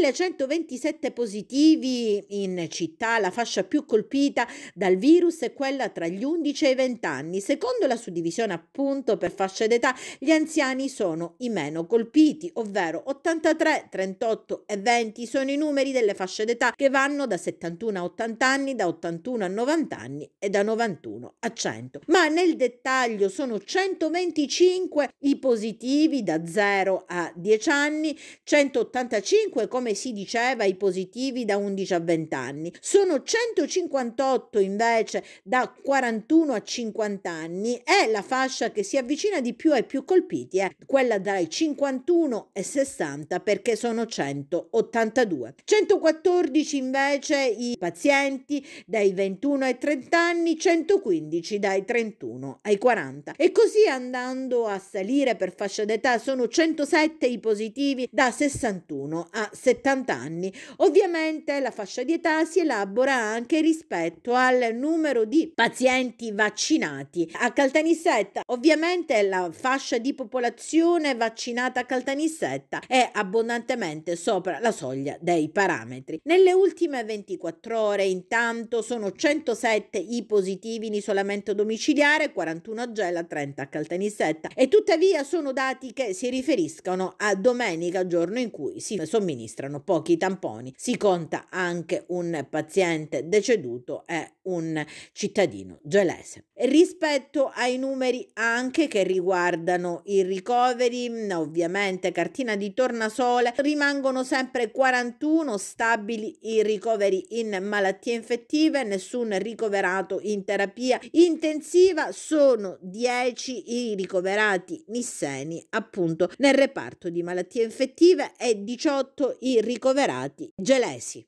1127 positivi in città, la fascia più colpita dal virus è quella tra gli 11 e i 20 anni. Secondo la suddivisione appunto per fasce d'età, gli anziani sono i meno colpiti, ovvero 83, 38 e 20 sono i numeri delle fasce d'età che vanno da 71 a 80 anni, da 81 a 90 anni e da 91 a 100. Ma nel dettaglio sono 125 i positivi da 0 a 10 anni, 185 come come si diceva, i positivi da 11 a 20 anni. Sono 158 invece da 41 a 50 anni e la fascia che si avvicina di più ai più colpiti è quella dai 51 e 60 perché sono 182. 114 invece i pazienti dai 21 ai 30 anni, 115 dai 31 ai 40. E così andando a salire per fascia d'età sono 107 i positivi da 61 a 70. 70 anni. Ovviamente la fascia di età si elabora anche rispetto al numero di pazienti vaccinati. A Caltanissetta ovviamente la fascia di popolazione vaccinata a Caltanissetta è abbondantemente sopra la soglia dei parametri. Nelle ultime 24 ore intanto sono 107 i positivi in isolamento domiciliare, 41 a Gela, 30 a Caltanissetta e tuttavia sono dati che si riferiscono a domenica, giorno in cui si somministra erano pochi i tamponi, si conta anche un paziente deceduto e un cittadino gelese. Rispetto ai numeri anche che riguardano i ricoveri, ovviamente cartina di tornasole, rimangono sempre 41 stabili i ricoveri in malattie infettive, nessun ricoverato in terapia intensiva, sono 10 i ricoverati nisseni appunto nel reparto di malattie infettive e 18 i ricoverati gelesi.